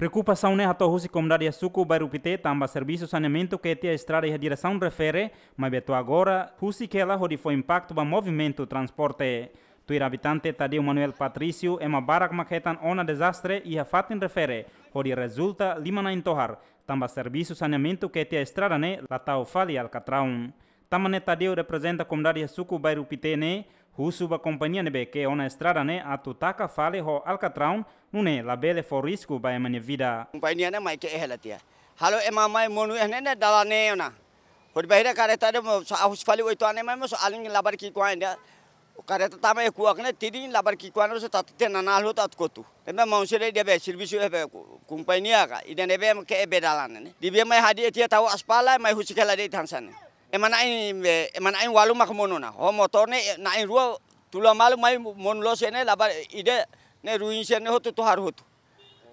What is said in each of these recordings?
Preocupação é a Torre Comunidade Açuco Barupité tamba serviço saneamento que tem a estrada e a direção refere, mas até agora, Rússia que ela foi impacto para movimento transporte. Tuir habitante Tadeu Manuel Patrício é uma barra maquetan ona desastre e a fatin refere, onde resulta lima na entorrar, tamba serviço saneamento que tem a estrada né, lá tal falha também Tadeu representa a comunidade Açuco Barupité né, ba companhia nebe ona estrada ne atu taka fale ho alcatrão nune bele for risku ba emane vida companhia ne mai ke ehelatia halo ema mai monu ehne ne ne ona hod bahira kareta de so ahus fale wo ituane mai so aling labar ki ko ainda kareta tama kuak ne tidi labar ki ko ane so te nanal ho tat kotu ema monsere de be serviço e eh companhia ka ida nebe ke ebe dala ne dibe mai hadi etia tau aspala mai husikala de itansane. Emana ini walu mak mono na ho oh, na ini ruo tulah malu mai mon lo sene laba ide ne ruin sene hotu tu haru hotu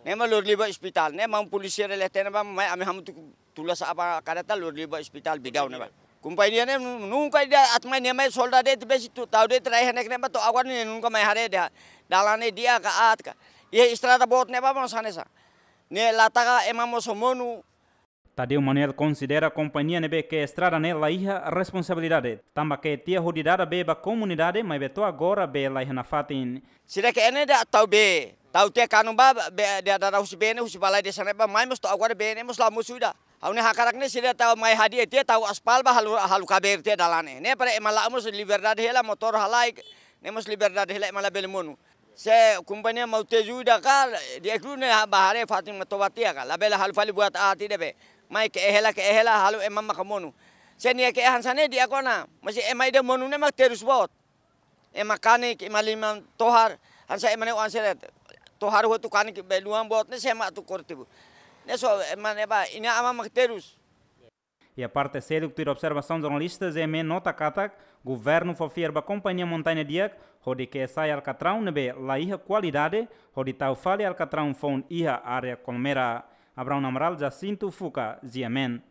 ne ma lor liba hospital ne ma polisi re le tena ba mai ame ham tu tulah sa apa karata lor liba hospital bidau ne ba kumpainia ne nu dia da atma ne mai solda de besi tu tau de trai hene ne ba to awan ne nu ka mai hare dalane dia ka at ka ye istrata bot ne ba mo sanesa ne lataka emamo somonu Tadi Manuel considera a Companhia ke Estrada nela a responsabilidade. Tamba que tia rodidada beba comunidade, mas beto agora be lá na fatin. Será que ene da tau be? Tau te ba, be da da hus bene hus balai de mai mus to agora la musu da. Au ne hakarak ne sida tau mai hadi tia tau aspal ba halu halu kaber tia dalane. Ne ema la mus liberdade hela motor halai. Ne mus liberdade hela emala monu. se kumpanya mau teju da ka dia kru ne bahare fatin matowati ka bela hal fali buat ati debe mai ke ehela ke ehela halu emam makamonu. Senia e ke ehan sana dia kona masih emai de monu ne mak terus bot. Emakane kane ke emaliman tohar hansa emane wan seret. Tohar ho tu kane ke beluan bot ne sema tu bu. Ne so emane ba ina ama mak terus. E a parte séria que tira observação de jornalistas é me nota catac, governo fofierba companhia montanha dia hodi que sai alcatrão nebe la iha qualidade, hodi tau fale alcatrão fon iha área colmera. Abraão Amaral, Jacinto Fuca, Ziamen.